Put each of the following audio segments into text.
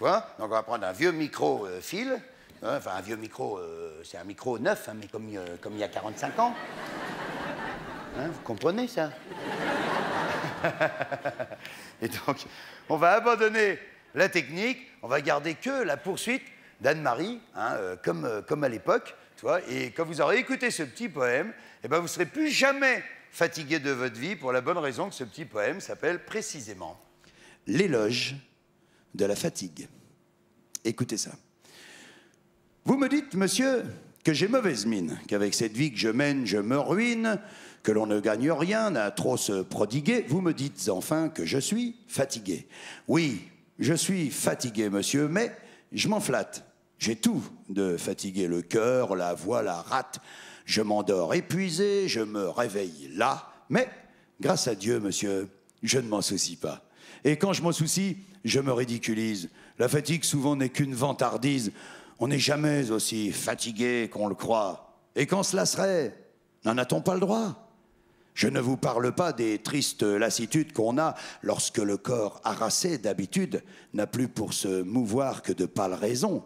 Donc on va prendre un vieux micro fil, euh, hein, enfin un vieux micro, euh, c'est un micro neuf, hein, mais euh, comme, il y a 45 ans. Hein, vous comprenez ça Et donc, on va abandonner la technique, on va garder que la poursuite d'Anne-Marie, comme, à l'époque, Et quand vous aurez écouté ce petit poème, eh ben, vous ne serez plus jamais fatigué de votre vie pour la bonne raison que ce petit poème s'appelle précisément L'éloge de la fatigue. Écoutez ça. Vous me dites, monsieur, que j'ai mauvaise mine, qu'avec cette vie que je mène, je me ruine, que l'on ne gagne rien à trop se prodiguer. Vous me dites enfin que je suis fatigué. Oui, je suis fatigué, monsieur, mais je m'en flatte. J'ai tout de fatigué, le cœur, la voix, la rate. Je m'endors épuisé, je me réveille là, mais grâce à Dieu, monsieur, je ne m'en soucie pas. Et quand je m'en soucie, je me ridiculise. La fatigue souvent n'est qu'une vantardise. On n'est jamais aussi fatigué qu'on le croit. Et quand cela serait, n'en a-t-on pas le droit Je ne vous parle pas des tristes lassitudes qu'on a lorsque le corps harassé d'habitude n'a plus pour se mouvoir que de pâles raisons,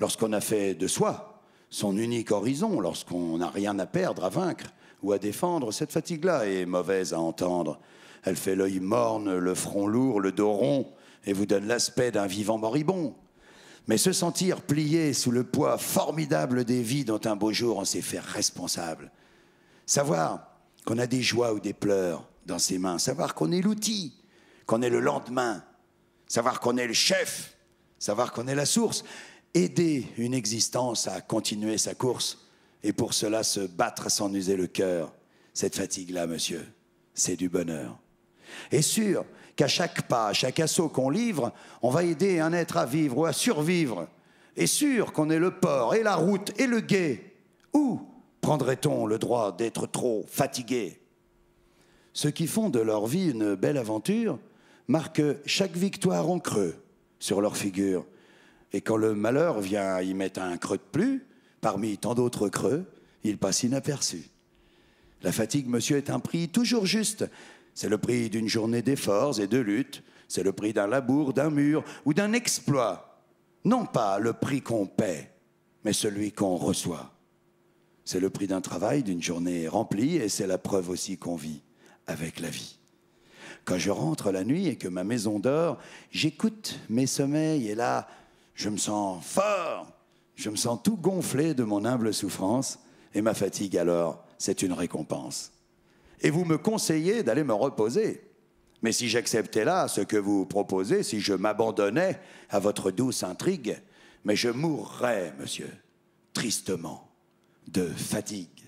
lorsqu'on a fait de soi son unique horizon, lorsqu'on n'a rien à perdre, à vaincre, ou à défendre, cette fatigue-là est mauvaise à entendre. Elle fait l'œil morne, le front lourd, le dos rond, et vous donne l'aspect d'un vivant moribond. Mais se sentir plié sous le poids formidable des vies dont un beau jour on s'est fait responsable. Savoir qu'on a des joies ou des pleurs dans ses mains. Savoir qu'on est l'outil, qu'on est le lendemain. Savoir qu'on est le chef. Savoir qu'on est la source. Aider une existence à continuer sa course et pour cela se battre sans user le cœur. Cette fatigue-là, monsieur, c'est du bonheur. Et sûr qu'à chaque pas, à chaque assaut qu'on livre, on va aider un être à vivre ou à survivre. Et sûr qu'on est le port et la route et le guet. Où prendrait-on le droit d'être trop fatigué Ceux qui font de leur vie une belle aventure marquent chaque victoire en creux sur leur figure. Et quand le malheur vient y mettre un creux de plus, Parmi tant d'autres creux, il passe inaperçu. La fatigue, monsieur, est un prix toujours juste. C'est le prix d'une journée d'efforts et de lutte. C'est le prix d'un labour, d'un mur ou d'un exploit. Non pas le prix qu'on paie, mais celui qu'on reçoit. C'est le prix d'un travail, d'une journée remplie, et c'est la preuve aussi qu'on vit avec la vie. Quand je rentre la nuit et que ma maison dort, j'écoute mes sommeils, et là, je me sens fort, je me sens tout gonflé de mon humble souffrance, et ma fatigue alors, c'est une récompense. Et vous me conseillez d'aller me reposer. Mais si j'acceptais là ce que vous proposez, si je m'abandonnais à votre douce intrigue, mais je mourrais, monsieur, tristement, de fatigue.